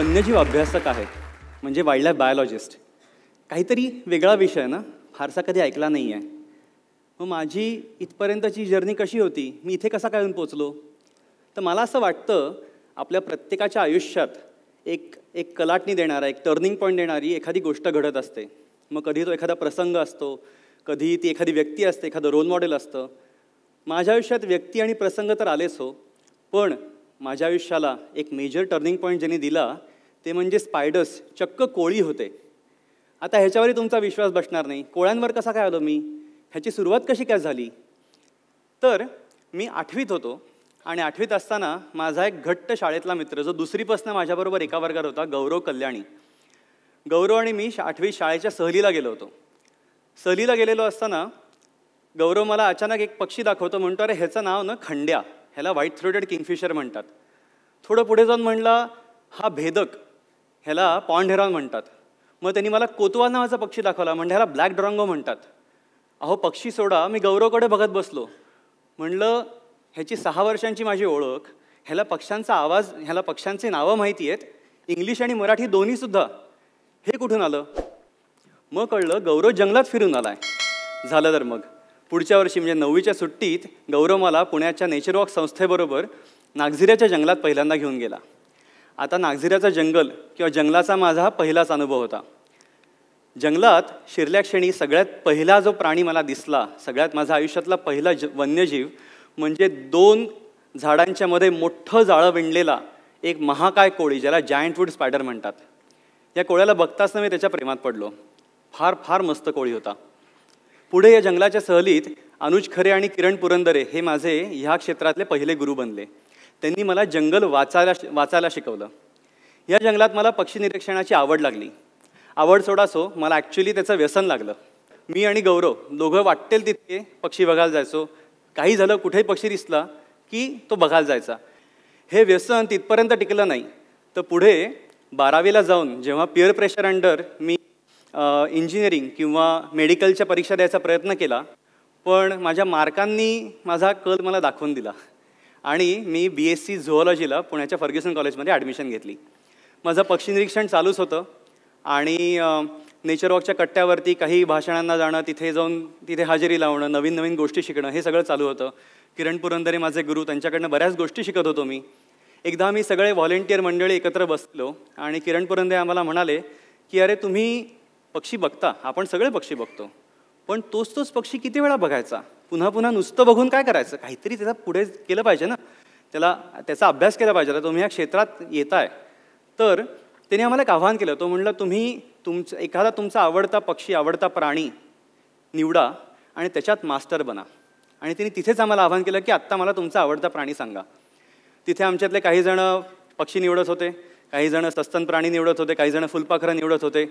वन्यजीव अभ्यासक आहेत म्हणजे वाईल्ड लाईफ बायोलॉजिस्ट काहीतरी वेगळा विषय ना फारसा कधी ऐकला नाही आहे मग माझी इथपर्यंतची जर्नी कशी होती मी इथे कसा काय येऊन पोचलो तर मला असं वाटतं आपल्या प्रत्येकाच्या आयुष्यात एक एक कलाटणी देणारा एक टर्निंग पॉईंट देणारी एखादी गोष्ट घडत असते मग कधी तो एखादा प्रसंग असतो कधी ती एखादी व्यक्ती असते एखादं रोल मॉडेल असतं माझ्या आयुष्यात व्यक्ती आणि प्रसंग तर आलेच हो पण माझ्या आयुष्याला एक मेजर टर्निंग पॉईंट ज्यांनी दिला ते म्हणजे स्पायडर्स चक्क कोळी होते आता ह्याच्यावरही तुमचा विश्वास बसणार नाही कोळ्यांवर कसा काय आलो मी ह्याची सुरुवात कशी काय झाली तर मी आठवीत होतो आणि आठवीत असताना माझा एक घट्ट शाळेतला मित्र जो दुसरीपासून माझ्याबरोबर एका वर्गात होता गौरव कल्याणी गौरव आणि मी आठवी शाळेच्या सहलीला गेलो होतो सहलीला गेलेलो असताना गौरव मला अचानक एक पक्षी दाखवतो म्हणतो अरे ह्याचं नाव ना खंड्या ह्याला व्हाईट थ्रोटेड किंगफिशर म्हणतात थोडं पुढे जाऊन म्हणला हा भेदक ह्याला पॉन्ढेरॉंग म्हणतात मग त्यांनी मला कोतवाल नावाचा पक्षी दाखवला म्हणजे ह्याला ब्लॅक ड्रॉंगो म्हणतात अहो पक्षी सोडा मी गौरवकडे बघत बसलो म्हणलं ह्याची सहा वर्षांची माझी ओळख ह्याला पक्ष्यांचा आवाज ह्याला पक्ष्यांची नावं माहिती आहेत इंग्लिश आणि मराठी दोन्हीसुद्धा हे कुठून आलं मग कळलं गौरव जंगलात फिरून आला आहे झालं तर मग पुढच्या वर्षी म्हणजे नववीच्या सुट्टीत गौरव मला पुण्याच्या नेचर वॉक संस्थेबरोबर नागझिऱ्याच्या जंगलात पहिल्यांदा घेऊन गेला आता नागझिऱ्याचं जंगल किंवा जंगलाचा माझा हा पहिलाच अनुभव होता जंगलात शिरल्या क्षणी सगळ्यात पहिला जो प्राणी मला दिसला सगळ्यात माझा आयुष्यातला पहिला ज वन्यजीव म्हणजे दोन झाडांच्या मध्ये मोठं जाळं विणलेला एक महाकाय कोळी ज्याला जायंटवूड स्पायडर म्हणतात या कोळ्याला बघताच मी त्याच्या प्रेमात पडलो फार फार मस्त कोळी होता पुढे या जंगलाच्या सहलीत अनुज खरे आणि किरण पुरंदरे हे माझे ह्या क्षेत्रातले पहिले गुरु बनले त्यांनी मला जंगल वाचायला वाचायला शिकवलं या जंगलात मला पक्षी निरीक्षणाची आवड लागली आवड सोडासो मला ॲक्च्युली त्याचं व्यसन लागलं मी आणि गौरव दोघं वाटतेल तिथे पक्षी बघायला जायचो काही झालं कुठेही पक्षी दिसला की तो बघायला जायचा हे व्यसन तिथपर्यंत टिकलं नाही तर पुढे बारावीला जाऊन जेव्हा पिअर प्रेशर अंडर मी इंजिनिअरिंग किंवा मेडिकलच्या परीक्षा द्यायचा प्रयत्न केला पण माझ्या मार्कांनी माझा कल मला दाखवून दिला आणि मी बी एस सी झुओलॉजीला पुण्याच्या फर्ग्युसन कॉलेजमध्ये ॲडमिशन घेतली माझं निरीक्षण चालूच होतं आणि नेचर वॉकच्या कट्ट्यावरती काही भाषणांना जाणं तिथे जाऊन तिथे हजेरी लावणं नवीन नवीन गोष्टी शिकणं हे सगळं चालू होतं किरण पुरंदरे माझे गुरु त्यांच्याकडनं बऱ्याच गोष्टी शिकत होतो मी एकदा मी सगळे व्हॉलेंटियर मंडळी एकत्र बसलो आणि किरण पुरंदरे आम्हाला म्हणाले की अरे तुम्ही पक्षी बघता आपण सगळे पक्षी बघतो पण तोच तोच पक्षी किती वेळा बघायचा पुन्हा पुन्हा नुसतं बघून काय करायचं काहीतरी त्याचा पुढे केलं पाहिजे ना त्याला त्याचा अभ्यास केला पाहिजे आता तुम्ही या क्षेत्रात येत आहे तर त्याने आम्हाला एक आव्हान केलं तो म्हणलं तुम्ही तुमचं एखादा तुमचा आवडता पक्षी आवडता प्राणी निवडा आणि त्याच्यात मास्टर बना आणि त्यांनी तिथेच आम्हाला आव्हान केलं की आत्ता मला तुमचा आवडता प्राणी सांगा तिथे आमच्यातले काही जणं पक्षी निवडत होते काही जणं सस्तन प्राणी निवडत होते काही जणं फुलपाखरं निवडत होते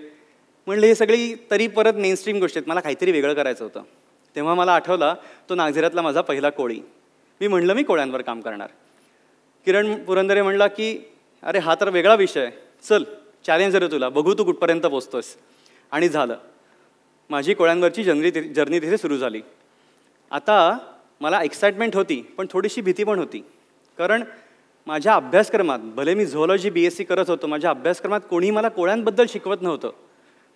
म्हणलं हे सगळी तरी परत मेनस्ट्रीम गोष्टी आहेत मला काहीतरी वेगळं करायचं होतं तेव्हा मला आठवला तो नागझिऱ्यातला माझा पहिला कोळी मी म्हणलं मी कोळ्यांवर काम करणार किरण पुरंदरे म्हणला की अरे हा तर वेगळा विषय चल चॅलेंज रे तुला बघू तू कुठपर्यंत पोचतोस आणि झालं माझी कोळ्यांवरची जर्नी ति जर्नी तिथे सुरू झाली आता मला एक्साइटमेंट होती पण थोडीशी भीती पण होती कारण माझ्या अभ्यासक्रमात भले मी झोलॉजी बी एस सी करत होतो माझ्या अभ्यासक्रमात कोणी मला कोळ्यांबद्दल शिकवत नव्हतं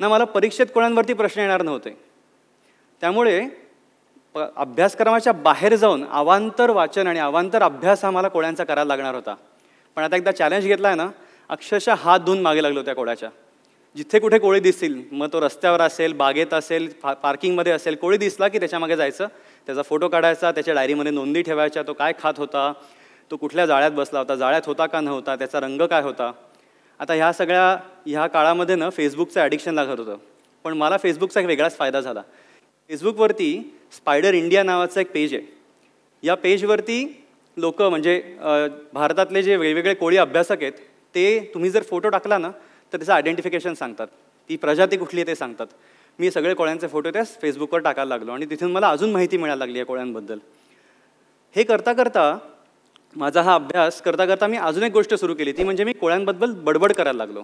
ना मला परीक्षेत कोळ्यांवरती प्रश्न येणार नव्हते त्यामुळे प अभ्यासक्रमाच्या बाहेर जाऊन आवांतर वाचन आणि अवांतर अभ्यास हा मला कोळ्यांचा करायला लागणार होता पण आता एकदा चॅलेंज घेतला आहे ना अक्षरशः हात धुवून मागे लागलो त्या कोळ्याच्या जिथे कुठे कोळी दिसतील मग तो रस्त्यावर असेल बागेत असेल पा पार्किंगमध्ये असेल कोळी दिसला की त्याच्यामागे जायचं त्याचा फोटो काढायचा त्याच्या डायरीमध्ये नोंदी ठेवायच्या तो काय खात होता तो कुठल्या जाळ्यात बसला होता जाळ्यात होता का नव्हता त्याचा रंग काय होता आता ह्या सगळ्या ह्या काळामध्ये ना फेसबुकचं ॲडिक्शन लागत होतं पण मला फेसबुकचा एक वेगळाच फायदा झाला फेसबुकवरती स्पायडर इंडिया नावाचं एक पेज आहे या पेजवरती लोक म्हणजे भारतातले जे वेगवेगळे कोळी अभ्यासक आहेत ते तुम्ही जर फोटो टाकला ना तर त्याचं आयडेंटिफिकेशन सांगतात ती प्रजाती कुठली आहे ते सांगतात मी सगळे कोळ्यांचे फोटो त्या फेसबुकवर टाकायला लागलो आणि तिथून मला अजून माहिती मिळायला लागली आहे कोळ्यांबद्दल हे करता करता माझा हा अभ्यास करता करता मी अजून एक गोष्ट सुरू केली ती म्हणजे मी कोळ्यांबद्दल बडबड करायला लागलो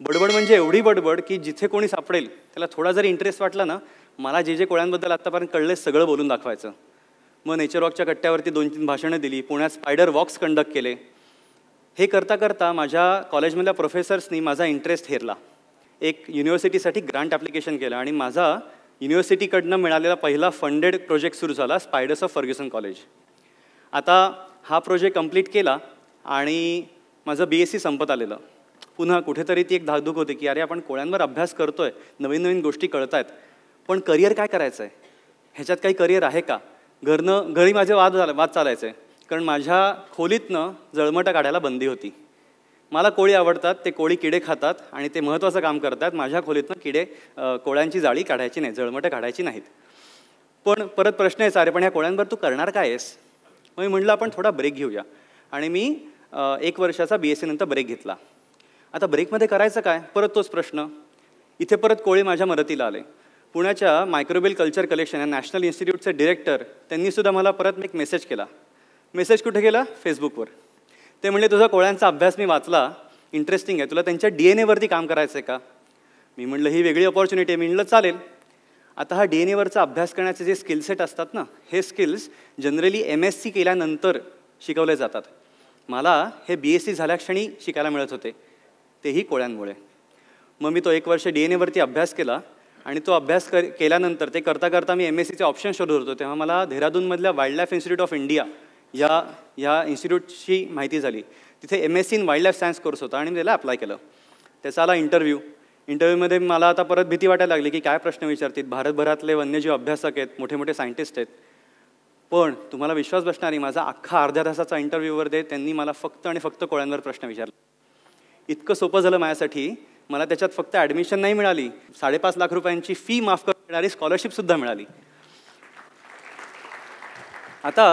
बडबड म्हणजे एवढी बडबड की जिथे कोणी सापडेल त्याला थोडा जरी इंटरेस्ट वाटला ना मला जे जे कोळ्यांबद्दल आत्तापर्यंत कळले सगळं बोलून दाखवायचं मग नेचर वॉकच्या कट्ट्यावरती दोन तीन भाषणं दिली पुण्यात स्पायडर वॉक्स कंडक्ट केले हे करता करता माझ्या कॉलेजमधल्या प्रोफेसर्सनी माझा इंटरेस्ट हेरला एक युनिव्हर्सिटीसाठी ग्रांट ॲप्लिकेशन केलं आणि माझा युनिव्हर्सिटीकडनं मिळालेला पहिला फंडेड प्रोजेक्ट सुरू झाला स्पायडर्स ऑफ फर्ग्युसन कॉलेज आता हा प्रोजेक्ट कंप्लीट केला आणि माझं बी एस सी संपत आलेलं पुन्हा कुठेतरी ती एक धाकधूक होती की अरे आपण कोळ्यांवर अभ्यास करतो नवीन नवीन गोष्टी कळत आहेत पण करिअर काय करायचं आहे ह्याच्यात काही करिअर आहे का घरनं घरी माझे वाद झाला वाद चालायचे कारण माझ्या खोलीतनं जळमटं काढायला बंदी होती मला कोळी आवडतात ते कोळी किडे खातात आणि ते महत्त्वाचं काम करतात माझ्या खोलीतनं किडे कोळ्यांची जाळी काढायची नाही जळमटं काढायची नाहीत पण परत प्रश्न आहे अरे पण ह्या कोळ्यांवर तू करणार काय आहेस मग मी म्हटलं आपण थोडा ब्रेक घेऊया आणि मी एक वर्षाचा बी एस सी नंतर ब्रेक घेतला आता ब्रेकमध्ये करायचं काय परत तोच प्रश्न इथे परत कोळी माझ्या मदतीला आले पुण्याच्या मायक्रोबेल कल्चर कलेक्शन या नॅशनल इन्स्टिट्यूटचे डिरेक्टर त्यांनीसुद्धा मला परत एक मेसेज केला मेसेज कुठे केला फेसबुकवर ते म्हणले तुझा कोळ्यांचा अभ्यास मी वाचला इंटरेस्टिंग आहे तुला त्यांच्या डी एन एवरती काम करायचं आहे का मी म्हणलं ही वेगळी ऑपॉर्च्युनिटी आहे म्हणलं चालेल आता हा डी एन एवरचा अभ्यास करण्याचे जे स्किल सेट असतात ना हे skills generally M S C केल्यानंतर शिकवले जातात मला हे बी एस सी झाल्या क्षणी शिकायला मिळत होते तेही कोळ्यांमुळे मग मी तो एक वर्ष डी एन एवरती अभ्यास केला आणि तो अभ्यास कर केल्यानंतर ते करता करता मी एम एस सीचे ऑप्शन शोधत होतो तेव्हा मला देहरादूनमधल्या wild life institute of India या या इन्स्टिट्यूटची माहिती झाली तिथे M S C in wildlife science course होता आणि मी त्याला अप्लाय केलं त्याचा आला इंटरव्ह्यू इंटरव्ह्यूमध्ये मला आता परत भीती वाटायला लागली की काय प्रश्न विचारतील भारतभरातले वन्यजीव अभ्यासक आहेत मोठे मोठे सायंटिस्ट आहेत पण तुम्हाला विश्वास बसणारी माझा अख्खा अर्ध्या तासाचा इंटरव्ह्यूवर दे त्यांनी मला फक्त आणि फक्त कोळ्यांवर प्रश्न विचारला इतकं सोपं झालं माझ्यासाठी मला त्याच्यात फक्त ॲडमिशन नाही मिळाली साडेपाच लाख रुपयांची फी माफ करून मिळणारी स्कॉलरशिपसुद्धा मिळाली आता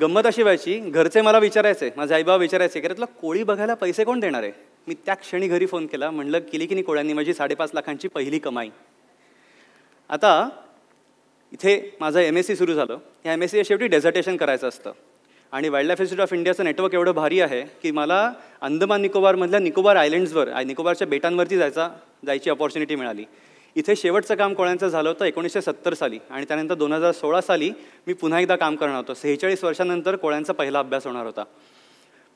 गंमत अशी व्हायची घरचे मला विचारायचे माझे आईबाबा विचारायचे की तुला कोळी बघायला पैसे कोण देणार आहे मी त्या क्षणी घरी फोन केला म्हणलं केली की नाही कोळ्यांनी माझी साडेपाच लाखांची पहिली कमाई आता इथे माझं एम एस सी सुरू झालं या एम एस सी शेवटी डेझर्टेशन करायचं असतं आणि वाईल्ड लाईफ इन्स्टिट्यूट ऑफ इंडियाचं नेटवर्क एवढं भारी आहे की मला अंदमान निकोबारमधल्या निकोबार आयलंड्सवर निकोबारच्या बेटांवरती जायचा जायची अपॉर्च्युनिटी मिळाली इथे शेवटचं काम कोणाचं झालं होतं एकोणीसशे सत्तर साली आणि त्यानंतर दोन हजार सोळा साली मी पुन्हा एकदा काम करणार होतो सेहेचाळीस वर्षानंतर कोळ्यांचा पहिला अभ्यास होणार होता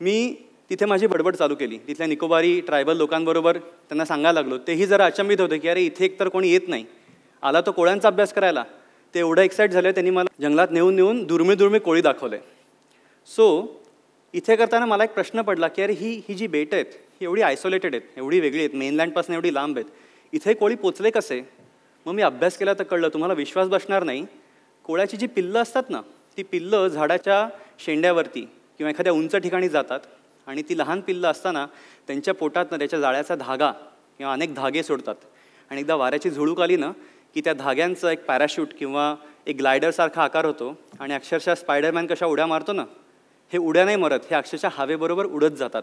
मी तिथे माझी बडबड चालू केली तिथल्या निकोबारी ट्रायबल लोकांबरोबर त्यांना सांगायला लागलो तेही जरा अचंबित होते की अरे इथे एकतर कोणी येत नाही आला तो कोळ्यांचा अभ्यास करायला ते एवढं एक्साईट झालं त्यांनी मला जंगलात नेऊन नेऊन दुर्मिळ दुर्मिळ कोळी दाखवले सो इथे करताना मला एक प्रश्न पडला की अरे ही ही जी बेट आहेत ही एवढी आयसोलेटेड आहेत एवढी वेगळी आहेत मेनलँडपासून एवढी लांब आहेत इथे कोळी पोचले कसे मग मी अभ्यास केला तर कळलं तुम्हाला विश्वास बसणार नाही कोळ्याची जी पिल्लं असतात ना ती पिल्लं झाडाच्या शेंड्यावरती किंवा एखाद्या उंच ठिकाणी जातात आणि ती लहान पिल्लं असताना त्यांच्या पोटात ना त्याच्या जाळ्याचा धागा किंवा अनेक धागे सोडतात आणि एकदा वाऱ्याची झुळूक आली ना की त्या धाग्यांचं एक पॅराशूट किंवा एक ग्लायडरसारखा आकार होतो आणि अक्षरशः स्पायडरमॅन कशा उड्या मारतो ना हे उड्या नाही मरत हे अक्षरशः हवेबरोबर उडत जातात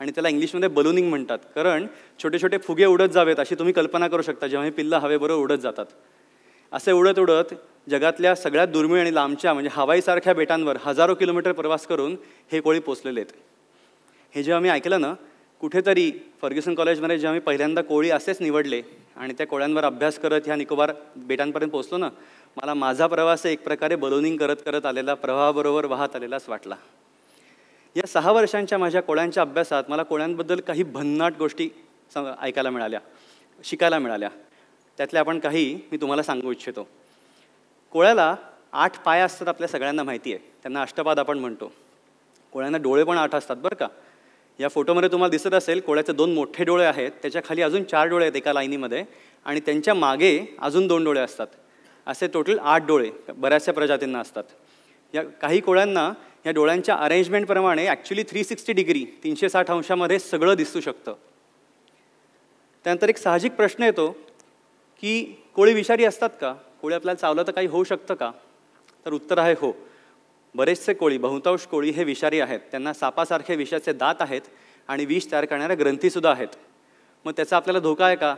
आणि त्याला इंग्लिशमध्ये बलुनिंग म्हणतात कारण छोटे छोटे फुगे उडत जावेत अशी तुम्ही कल्पना करू शकता जेव्हा हे पिल्लं हवेबरोबर उडत जातात असे उडत उडत जगातल्या सगळ्यात दुर्मिळ आणि लांबच्या म्हणजे हवाईसारख्या बेटांवर हजारो किलोमीटर प्रवास करून हे कोळी पोचलेले आहेत हे जेव्हा मी ऐकलं ना कुठेतरी फर्ग्युसन कॉलेजमध्ये जेव्हा मी पहिल्यांदा कोळी असेच निवडले आणि त्या कोळ्यांवर अभ्यास करत ह्या निकोबार बेटांपर्यंत पोचलो ना मला माझा प्रवास एक प्रकारे बलोनिंग करत करत आलेला प्रवाहाबरोबर वाहत आलेलाच वाटला या सहा वर्षांच्या माझ्या कोळ्यांच्या अभ्यासात मला कोळ्यांबद्दल काही भन्नाट गोष्टी ऐकायला मिळाल्या शिकायला मिळाल्या त्यातल्या आपण काही मी तुम्हाला सांगू इच्छितो कोळ्याला आठ पाय असतात आपल्या सगळ्यांना माहिती आहे त्यांना अष्टपाद आपण म्हणतो कोळ्यांना डोळे पण आठ असतात बरं का या फोटोमध्ये तुम्हाला दिसत असेल कोळ्याचे दोन मोठे डोळे आहेत त्याच्या खाली अजून चार डोळे आहेत एका लाईनीमध्ये आणि त्यांच्या मागे अजून दोन डोळे असतात असे टोटल आठ डोळे बऱ्याचशा प्रजातींना असतात या काही कोळ्यांना या डोळ्यांच्या अरेंजमेंटप्रमाणे ॲक्च्युली थ्री सिक्स्टी डिग्री तीनशे साठ अंशामध्ये सगळं दिसू शकतं त्यानंतर एक साहजिक प्रश्न येतो की कोळी विषारी असतात का कोळी आपल्याला चावलं तर काही होऊ शकतं का तर उत्तर आहे हो बरेचसे कोळी बहुतांश कोळी हे विषारी आहेत त्यांना सापासारखे विषाचे दात आहेत आणि विष तयार करणाऱ्या ग्रंथीसुद्धा आहेत मग त्याचा आपल्याला धोका आहे का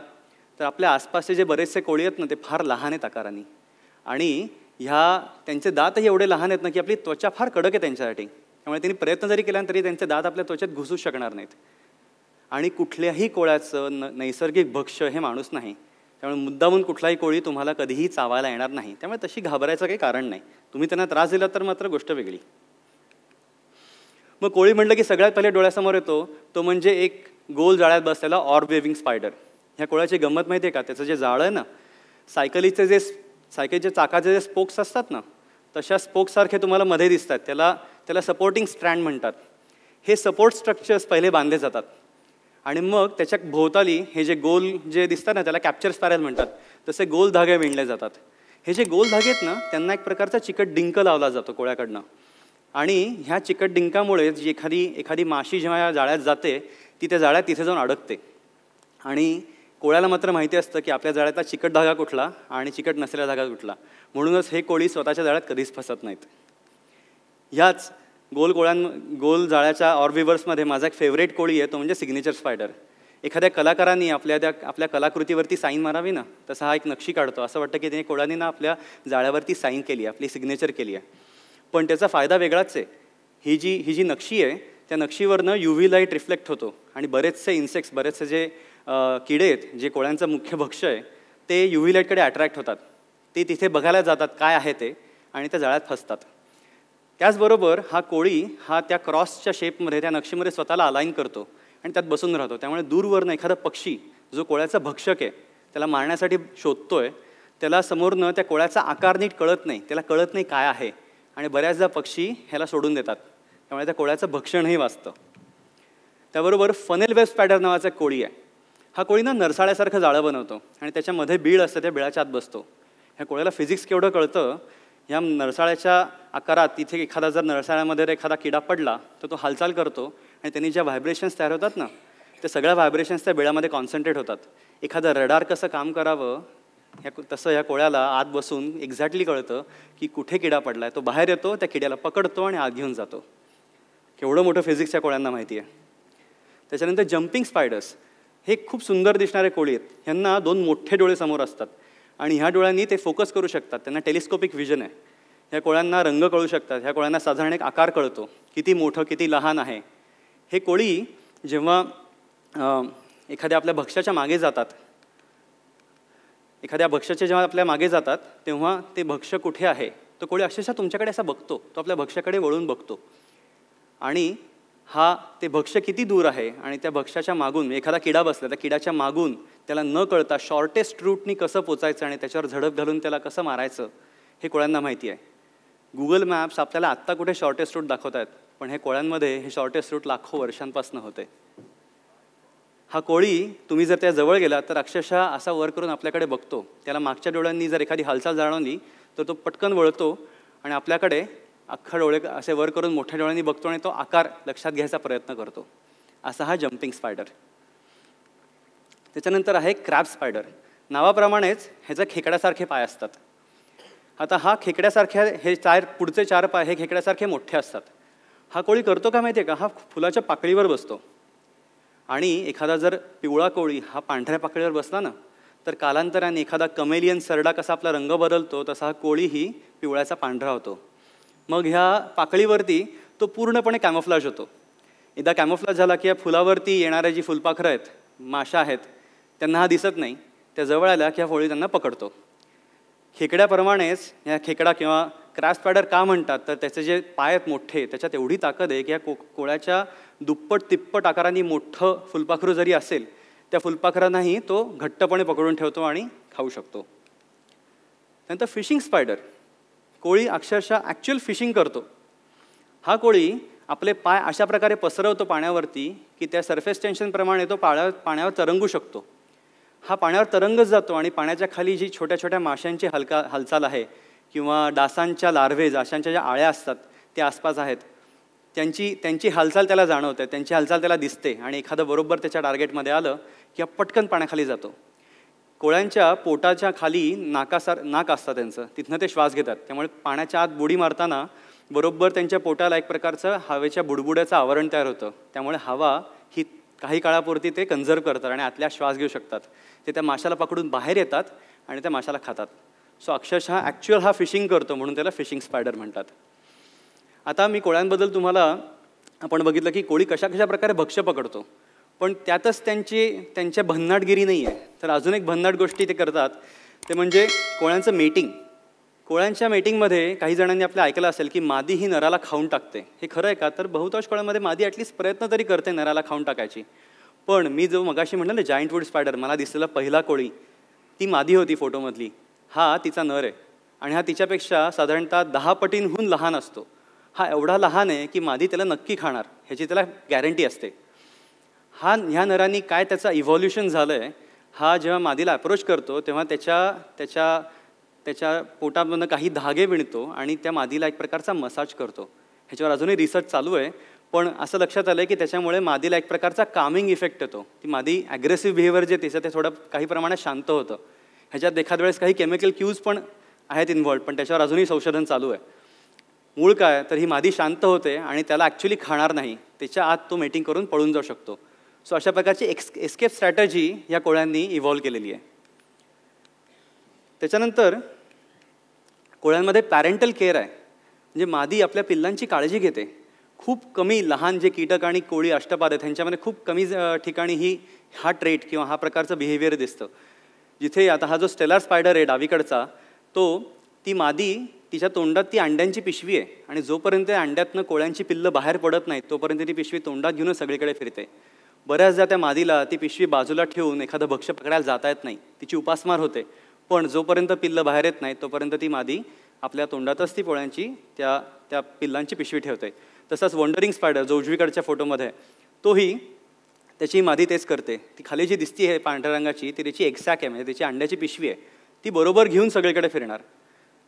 तर आपल्या आसपासचे जे बरेचसे कोळी आहेत ना ते फार लहान आहेत आकाराने आणि ह्या त्यांचे दातही एवढे लहान आहेत ना की आपली त्वचा फार कडक आहे त्यांच्यासाठी त्यामुळे त्यांनी प्रयत्न जरी केला तरी त्यांचे दात आपल्या त्वचेत घुसू शकणार नाहीत आणि कुठल्याही कोळ्याचं न नैसर्गिक भक्ष्य हे माणूस नाही त्यामुळे मुद्दामून कुठलाही कोळी तुम्हाला कधीही चावायला येणार नाही त्यामुळे तशी घाबरायचं काही कारण नाही तुम्ही त्यांना त्रास दिला तर मात्र गोष्ट वेगळी मग कोळी म्हटलं की सगळ्यात पहिले डोळ्यासमोर येतो तो म्हणजे एक गोल जाळ्यात बसलेला ऑर वेविंग स्पायडर ह्या कोळ्याची गंमत माहिती आहे का त्याचं जे जाळं आहे ना सायकलीचे जे सायकलचे चाकाचे जे स्पोक्स असतात ना तशा स्पोक्ससारखे तुम्हाला मध्ये दिसतात त्याला त्याला सपोर्टिंग स्ट्रँड म्हणतात हे सपोर्ट स्ट्रक्चर्स पहिले बांधले जातात आणि मग त्याच्या भोवताली हे जे गोल जे दिसतात ना त्याला कॅप्चर स्पॅरल म्हणतात तसे गोल धागे विणले जातात हे जे गोल धागे आहेत ना त्यांना एक प्रकारचा चिकट डिंक लावला जातो कोळ्याकडनं आणि ह्या चिकट डिंकामुळे जी एखादी एखादी माशी जेव्हा या जाळ्यात जाते ती त्या जाळ्यात तिथे जाऊन अडकते आणि कोळ्याला मात्र माहिती असतं की आपल्या जाळ्यातला चिकट धागा कुठला आणि चिकट नसलेला धागा कुठला म्हणूनच हे कोळी स्वतःच्या जाळ्यात कधीच फसत नाहीत ह्याच गोल कोळ्यां गोल जाळ्याच्या ऑरविवर्समध्ये माझा एक फेवरेट कोळी आहे तो म्हणजे सिग्नेचर स्पायडर एखाद्या कलाकारांनी आपल्या त्या आपल्या कलाकृतीवरती साईन मारावी ना तसा हा एक नक्षी काढतो असं वाटतं की त्याने कोळ्यांनी ना आपल्या जाळ्यावरती साईन केली आपली सिग्नेचर केली आहे पण त्याचा फायदा वेगळाच आहे ही जी ही जी नक्षी आहे त्या नक्षीवरनं यू व्ही लाईट रिफ्लेक्ट होतो आणि बरेचसे इन्सेक्ट्स बरेचसे जे किडे आहेत जे कोळ्यांचं मुख्य भक्ष आहे ते यू व्ही लाईटकडे अट्रॅक्ट होतात ते तिथे बघायला जातात काय आहे ते आणि त्या जाळ्यात फसतात त्याचबरोबर हा कोळी हा त्या क्रॉसच्या शेपमध्ये त्या नक्षीमध्ये स्वतःला अलाईन करतो आणि त्यात बसून राहतो त्यामुळे दूरवरनं एखादा पक्षी जो कोळ्याचा भक्षक आहे त्याला मारण्यासाठी शोधतो आहे त्याला समोरनं त्या कोळ्याचा आकार नीट कळत नाही त्याला कळत नाही काय आहे आणि बऱ्याचदा पक्षी ह्याला सोडून देतात त्यामुळे त्या कोळ्याचं भक्षणही वाचतं त्याबरोबर फनेल वेब्स पॅटर्न नावाचा कोळी आहे हा कोळी ना नरसाळ्यासारखं जाळं बनवतो आणि त्याच्यामध्ये बीळ असतं त्या बिळाच्या आत बसतो ह्या कोळ्याला फिजिक्स केवढं कळतं ह्या नरसाळ्याच्या आकारात तिथे एखादा जर नरसाळ्यामध्ये एखादा किडा पडला तर तो हालचाल करतो आणि त्यांनी ज्या व्हायब्रेशन्स तयार होतात ना त्या सगळ्या व्हायब्रेशन्स त्या बिळामध्ये कॉन्सन्ट्रेट होतात एखादं रडार कसं काम करावं ह्या तसं ह्या कोळ्याला आत बसून एक्झॅक्टली कळतं की कुठे किडा पडला आहे तो बाहेर येतो त्या किड्याला पकडतो आणि आत घेऊन जातो केवढं मोठं फिजिक्स या कोळ्यांना माहिती आहे त्याच्यानंतर जम्पिंग स्पायडर्स हे खूप सुंदर दिसणारे कोळी आहेत ह्यांना दोन मोठे डोळे समोर असतात आणि ह्या डोळ्यांनी ते फोकस करू शकतात त्यांना टेलिस्कोपिक विजन आहे ह्या कोळ्यांना रंग कळू शकतात ह्या कोळ्यांना साधारण एक आकार कळतो किती मोठं किती लहान आहे हे कोळी जेव्हा एखाद्या आपल्या भक्ष्याच्या मागे जातात एखाद्या भक्ष्याच्या जेव्हा आपल्या मागे जातात तेव्हा ते भक्ष्य कुठे आहे तो कोळी अक्षरशः तुमच्याकडे असा बघतो तो आपल्या भक्ष्याकडे वळून बघतो आणि हा ते भक्ष्य किती दूर आहे आणि त्या भक्ष्याच्या मागून एखादा किडा बसला त्या किड्याच्या मागून त्याला न कळता शॉर्टेस्ट रूटनी कसं पोचायचं आणि त्याच्यावर झडप घालून त्याला कसं मारायचं हे कोळ्यांना माहिती आहे गुगल मॅप्स आपल्याला आत्ता कुठे शॉर्टेस्ट रूट दाखवत आहेत पण हे कोळ्यांमध्ये हे शॉर्टेस्ट रूट लाखो वर्षांपासून होते हा कोळी तुम्ही जर त्या जवळ गेला तर अक्षरशः असा वर करून आपल्याकडे बघतो त्याला मागच्या डोळ्यांनी जर एखादी हालचाल जाणवली तर तो पटकन वळतो आणि आपल्याकडे अख्खा डोळे असे वर करून मोठ्या डोळ्यांनी बघतो आणि तो आकार लक्षात घ्यायचा प्रयत्न करतो असा हा जम्पिंग स्पायडर त्याच्यानंतर आहे क्रॅब स्पायडर नावाप्रमाणेच ह्याच्या खेकड्यासारखे पाय असतात आता हा खेकड्यासारख्या हे चार पुढचे चार पाय हे खेकड्यासारखे मोठे असतात हा कोळी करतो का माहिती आहे का हा फुलाच्या पाकळीवर बसतो आणि एखादा जर पिवळा कोळी हा पांढऱ्या पाकळीवर बसला ना तर कालांतराने एखादा कमेलियन सरडा कसा आपला रंग बदलतो तसा हा कोळीही पिवळ्याचा पांढरा होतो मग ह्या पाकळीवरती तो पूर्णपणे कॅमोफ्लाज होतो एकदा कॅमोफ्लाज झाला की या फुलावरती येणाऱ्या जी फुलपाखरं आहेत माशा आहेत त्यांना हा दिसत नाही त्या जवळ आल्या की ह्या फोळी त्यांना पकडतो खेकड्याप्रमाणेच ह्या खेकडा किंवा क्रॅस पॅडर का म्हणतात तर त्याचे जे पाय आहेत मोठे त्याच्यात एवढी ताकद आहे की या को कोळ्याच्या दुप्पट तिप्पट आकाराने मोठं फुलपाखरं जरी असेल त्या फुलपाखरांनाही तो घट्टपणे पकडून ठेवतो आणि खाऊ शकतो त्यानंतर फिशिंग स्पायडर कोळी अक्षरशः ॲक्च्युअल फिशिंग करतो हा कोळी आपले पाय अशा प्रकारे पसरवतो पाण्यावरती की त्या सरफेस टेन्शनप्रमाणे तो पाळ्या पाण्यावर तरंगू शकतो हा पाण्यावर तरंगच जातो आणि पाण्याच्या खाली जी छोट्या छोट्या माशांची हलका हालचाल आहे किंवा डासांच्या लार्वेज अशांच्या ज्या आळ्या असतात त्या आसपास आहेत त्यांची त्यांची हालचाल त्याला जाणवते त्यांची हालचाल त्याला दिसते आणि एखादं बरोबर त्याच्या टार्गेटमध्ये आलं की पटकन पाण्याखाली जातो कोळ्यांच्या पोटाच्या खाली नाकासार नाक असतात त्यांचं तिथनं ते श्वास घेतात त्यामुळे पाण्याच्या आत बुडी मारताना बरोबर त्यांच्या पोटाला एक प्रकारचं हवेच्या बुडबुड्याचं आवरण तयार होतं त्यामुळे हवा ही काही काळापुरती ते कन्झर्व करतात आणि आतल्या श्वास घेऊ शकतात ते त्या माशाला पकडून बाहेर येतात आणि त्या माशाला खातात सो अक्षरशः ॲक्च्युअल हा फिशिंग करतो म्हणून त्याला फिशिंग स्पायडर म्हणतात आता मी कोळ्यांबद्दल तुम्हाला आपण बघितलं की कोळी कशा कशा प्रकारे भक्ष्य पकडतो पण त्यातच त्यांची त्यांच्या भन्नाटगिरी नाही आहे तर अजून एक भन्नाट गोष्टी ते करतात ते म्हणजे कोळ्यांचं मेटिंग कोळ्यांच्या मेटिंगमध्ये काही जणांनी आपलं ऐकलं असेल की मादी ही नराला खाऊन टाकते हे खरं आहे का तर बहुतांश कोळ्यांमध्ये मादी ॲटलीस्ट प्रयत्न तरी करते नराला खाऊन टाकायची पण मी जो मगाशी म्हटलं ना जायंट वूड स्पायडर मला दिसलेला पहिला कोळी ती मादी होती फोटोमधली हा तिचा नर आहे आणि हा तिच्यापेक्षा साधारणतः दहा पटींहून लहान असतो हा एवढा लहान आहे की मादी त्याला नक्की खाणार ह्याची त्याला गॅरंटी असते हा ह्या नरांनी काय त्याचा इव्हॉल्युशन झालं आहे हा जेव्हा मादीला अप्रोच करतो तेव्हा त्याच्या त्याच्या त्याच्या पोटामधनं काही धागे विणतो आणि त्या मादीला एक प्रकारचा मसाज करतो ह्याच्यावर अजूनही रिसर्च चालू आहे पण असं लक्षात आलं आहे की त्याच्यामुळे मादीला एक प्रकारचा कामिंग इफेक्ट येतो ती मादी ॲग्रेसिव्ह बिहेवियर जे तिचं ते थोडं काही प्रमाणात शांत होतं ह्याच्यात एखाद वेळेस काही केमिकल क्यूज पण आहेत इन्व्हॉल्ड पण त्याच्यावर अजूनही संशोधन चालू आहे मूळ काय तर ही मादी शांत होते आणि त्याला ॲक्च्युली खाणार नाही त्याच्या आत तो मेटिंग करून पळून जाऊ शकतो सो अशा प्रकारची एक्स एस्केप स्ट्रॅटर्जी या कोळ्यांनी इव्हॉल्व केलेली आहे त्याच्यानंतर कोळ्यांमध्ये पॅरेंटल केअर आहे म्हणजे मादी आपल्या पिल्लांची काळजी घेते खूप कमी लहान जे कीटक आणि कोळी अष्टपाद आहेत त्यांच्यामध्ये खूप कमी ठिकाणी ही हा ट्रेट किंवा हा प्रकारचं बिहेवियर दिसतं जिथे आता हा जो स्टेलर स्पायडर आहे डावीकडचा तो ती मादी तिच्या तोंडात ती अंड्यांची पिशवी आहे आणि जोपर्यंत अंड्यातनं कोळ्यांची पिल्लं बाहेर पडत नाहीत तोपर्यंत ती पिशवी तोंडात घेऊन सगळीकडे फिरते बऱ्याचदा त्या मादीला ती पिशवी बाजूला ठेवून एखादं भक्ष्य पकडायला जाता येत नाही तिची उपासमार होते पण जोपर्यंत पिल्लं बाहेर येत नाही तोपर्यंत ती मादी आपल्या तोंडातच ती पोळ्यांची त्या त्या पिल्लांची पिशवी ठेवते तसंच वंडरिंग स्पायडर जो उजवीकडच्या फोटोमध्ये तोही त्याची मादी तेच करते ती खाली जी दिसती आहे पांढऱ्या रंगाची ती त्याची एक्सॅक आहे म्हणजे त्याची अंड्याची पिशवी आहे ती बरोबर घेऊन सगळीकडे फिरणार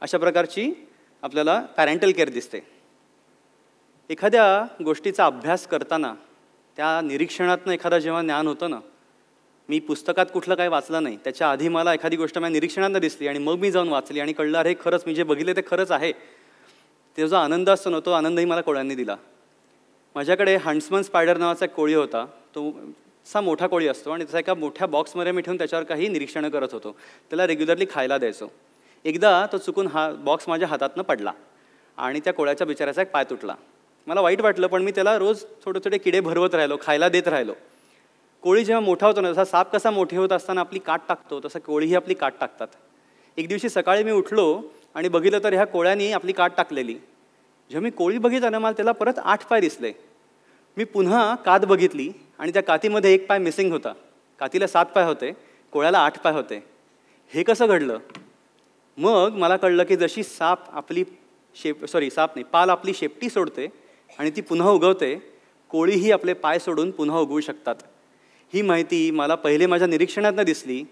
अशा प्रकारची आपल्याला पॅरेंटल केअर दिसते एखाद्या गोष्टीचा अभ्यास करताना त्या निरीक्षणातनं एखादा जेव्हा ज्ञान होतं ना मी पुस्तकात कुठलं काही वाचलं नाही त्याच्या आधी मला एखादी गोष्ट माझ्या निरीक्षणानं दिसली आणि मग मी जाऊन वाचली आणि कळलं अरे खरंच मी जे बघितले ते खरंच आहे ते जो आनंद असतो ना तो आनंदही मला कोळ्यांनी दिला माझ्याकडे हंड्समन स्पायडर नावाचा एक कोळी होता तो असा मोठा कोळी असतो आणि त्याचा एका मोठ्या बॉक्समध्ये मी ठेवून त्याच्यावर काही निरीक्षणं करत होतो त्याला रेग्युलरली खायला द्यायचो एकदा तो चुकून हा बॉक्स माझ्या हातातनं पडला आणि त्या कोळ्याच्या बिचाराचा एक पाय तुटला मला वाईट वाटलं पण मी त्याला रोज छोटे छोटे किडे भरवत राहिलो खायला देत राहिलो कोळी जेव्हा मोठा होतो ना जसा साप कसा मोठे होत असताना आपली काट टाकतो तसं कोळीही आपली काट टाकतात एक दिवशी सकाळी मी उठलो आणि बघितलं तर ह्या कोळ्यांनी आपली काट टाकलेली जेव्हा मी कोळी बघितलं मला त्याला परत आठ पाय दिसले मी पुन्हा कात बघितली आणि त्या कातीमध्ये एक पाय मिसिंग होता कातीला सात पाय होते कोळ्याला आठ पाय होते हे कसं घडलं मग मला कळलं की जशी साप आपली शेप सॉरी साप नाही पाल आपली शेपटी सोडते आणि ती पुन्हा उगवते कोळीही आपले पाय सोडून पुन्हा उगवू शकतात ही माहिती मला पहिले माझ्या निरीक्षणातनं दिसली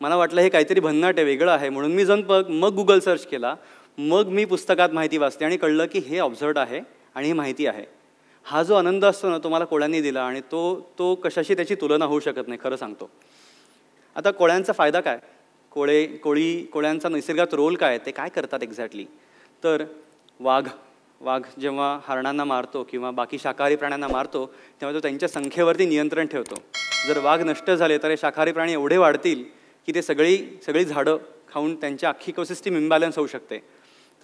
मला वाटलं हे काहीतरी भन्नाट आहे वेगळं आहे म्हणून मी जाऊन प मग गुगल सर्च केला मग मी पुस्तकात माहिती वाचते आणि कळलं की हे ऑब्झर्ड आहे आणि ही माहिती आहे हा जो आनंद असतो ना तो मला कोळ्यांनी दिला आणि तो तो कशाशी त्याची तुलना होऊ शकत नाही खरं सांगतो आता कोळ्यांचा फायदा काय कोळे कोळी कोळ्यांचा नैसर्गात रोल काय ते काय करतात एक्झॅक्टली तर वाघ वाघ जेव्हा हरणांना मारतो किंवा बाकी शाकाहारी प्राण्यांना मारतो तेव्हा तो त्यांच्या संख्येवरती नियंत्रण ठेवतो जर वाघ नष्ट झाले तर हे शाकाहारी प्राणी एवढे वाढतील की ते सगळी सगळी झाडं खाऊन त्यांच्या अख्खी इकोसिस्टीम इम्बॅलन्स होऊ शकते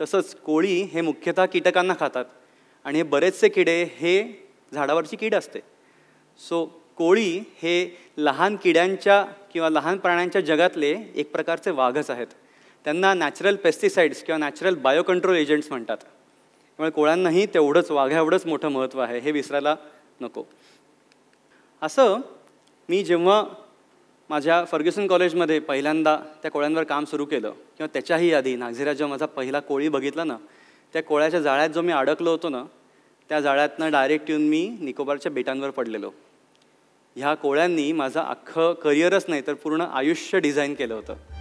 तसंच कोळी हे मुख्यतः कीटकांना खातात आणि हे बरेचसे किडे हे झाडावरची कीड असते सो कोळी हे लहान किड्यांच्या किंवा लहान प्राण्यांच्या जगातले एक प्रकारचे वाघच आहेत त्यांना नॅचरल पेस्टिसाइड्स किंवा नॅचरल बायोकंट्रोल एजंट्स म्हणतात त्यामुळे कोळ्यांनाही तेवढंच एवढंच मोठं महत्त्व आहे हे विसरायला नको असं मी जेव्हा माझ्या फर्ग्युसन कॉलेजमध्ये पहिल्यांदा त्या कोळ्यांवर काम सुरू केलं किंवा त्याच्याही आधी नागझिरा जेव्हा माझा पहिला कोळी बघितला ना त्या कोळ्याच्या जाळ्यात जो मी अडकलो होतो ना त्या जाळ्यातनं डायरेक्ट येऊन मी निकोबारच्या बेटांवर पडलेलो ह्या कोळ्यांनी माझं अख्खं करिअरच नाही तर पूर्ण आयुष्य डिझाईन केलं होतं